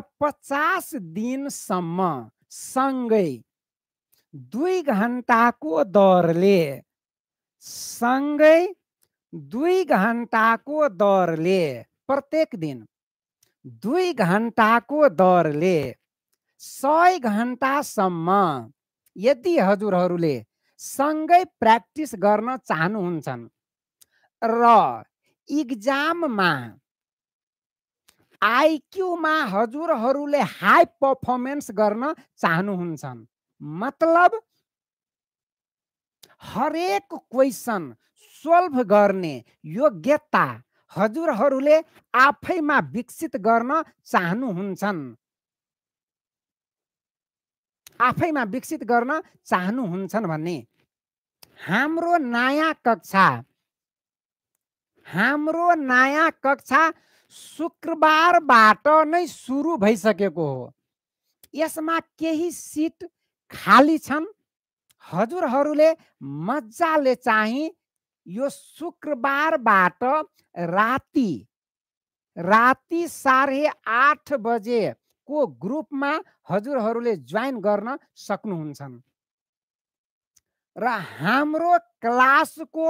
पचास दिनसम्म सँगै दुई घन्टाको दरले सँगै दुई घन्टाको दरले प्रत्येक दिन दुई घन्टाको दरले सय घन्टासम्म यदि हजुरहरूले सँगै प्र्याक्टिस गर्न चाहनुहुन्छन् र इक्जाममा आइक्यूमा हजुरहरूले हाई पर्फर्मेन्स गर्न चाहनुहुन्छन् मतलब हरेक क्वेसन सोल्भ गर्ने योग्यता हजुरहरूले आफैमा विकसित गर्न चाहनुहुन्छन् आफैमा विकसित गर्न चाहनुहुन्छन् भन्ने हाम्रो नयाँ कक्षा हाम्रो नयाँ कक्षा शुक्रबारबाट नै सुरु भइसकेको हो यसमा केही सिट खाली छन् हजुरहरूले मजाले चाहिँ यो शुक्रबारबाट राति राति साढे आठ बजेको ग्रुपमा हजुरहरूले ज्वाइन गर्न सक्नुहुन्छ र हाम्रो क्लासको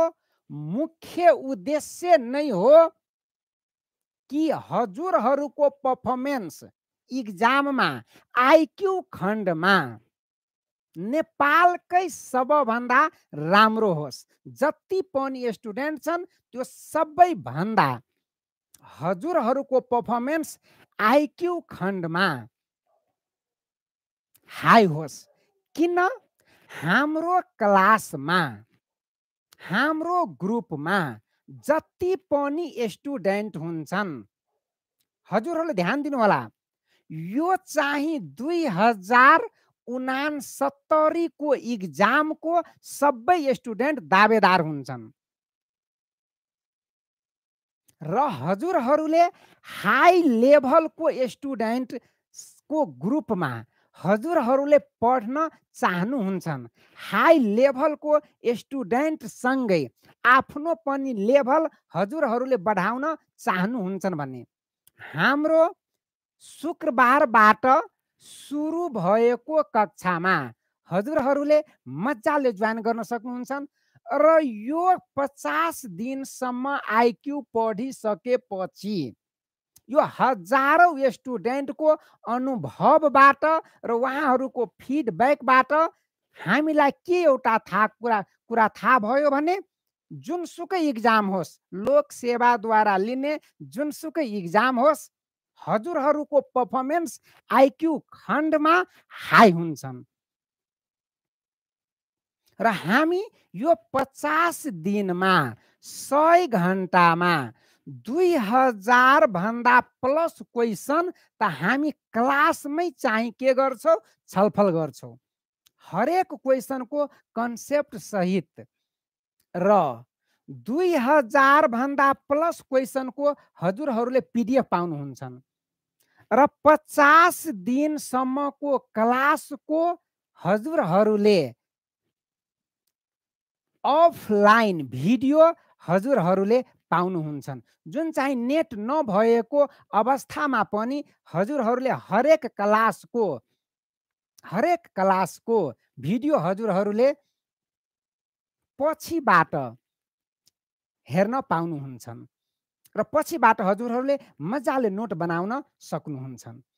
मुख्य उद्देश्य नै हो कि हजुरहरूको पर्फर्मेन्स इक्जाममा आइक्यू खण्डमा नेपालकै सबभन्दा राम्रो होस् जति पनि स्टुडेन्ट छन् त्यो सबैभन्दा हजुरहरूको पर्फर्मेन्स आइक्यू खण्डमा हाई होस् किन हाम्रो क्लासमा हाम्रो ग्रुपमा जति पनि स्टुडेन्ट हुन्छन् हजुरहरूले ध्यान दिनुहोला यो चाहिँ दुई हजार उनासत्तरीको इक्जामको सबै स्टुडेन्ट दावेदार हुन्छन् र हजुरहरूले हाई लेभलको स्टुडेन्टको ग्रुपमा हजुरहरूले पढ्न चाहनुहुन्छन् हाई लेभलको स्टुडेन्टसँगै आफ्नो पनि लेभल हजुरहरूले बढाउन चाहनुहुन्छन् भने हाम्रो शुक्रबारबाट सुरु भएको कक्षामा हजुरहरूले मजाले जोइन गर्न सक्नुहुन्छन् र यो पचास दिनसम्म आइक्यू पढिसकेपछि यो हजारौँ स्टुडेन्टको अनुभवबाट र उहाँहरूको फिडब्याकबाट हामीलाई के एउटा थाहा कुरा कुरा थाहा भयो भने जुनसुकै इक्जाम होस् लोक सेवाद्वारा लिने जुनसुकै इक्जाम होस् हजुरहरूको पर्फर्मेन्स आइक्यू खण्डमा हाई हुन्छन् र हामी यो पचास दिनमा सय घन्टामा दुई हजार भन्दा प्लस क्वेसन त हामी क्लासमै चाहिँ के गर्छौँ छलफल गर्छौँ हरेक क्वेसनको कन्सेप्ट सहित र दुई हजार भन्दा प्लस क्वेसनको हजुरहरूले पिडिएफ पाउनुहुन्छन् र पचास दिनसम्मको क्लासको हजुरहरूले अफलाइन भिडियो हजुरहरूले पाउनुहुन्छन् जुन चाहिँ नेट नभएको अवस्थामा पनि हजुरहरूले हरेक क्लासको हरेक क्लासको भिडियो हजुरहरूले पछिबाट हेर्न पाउनुहुन्छन् र पछिबाट हजुरहरूले मजाले नोट बनाउन सक्नुहुन्छन्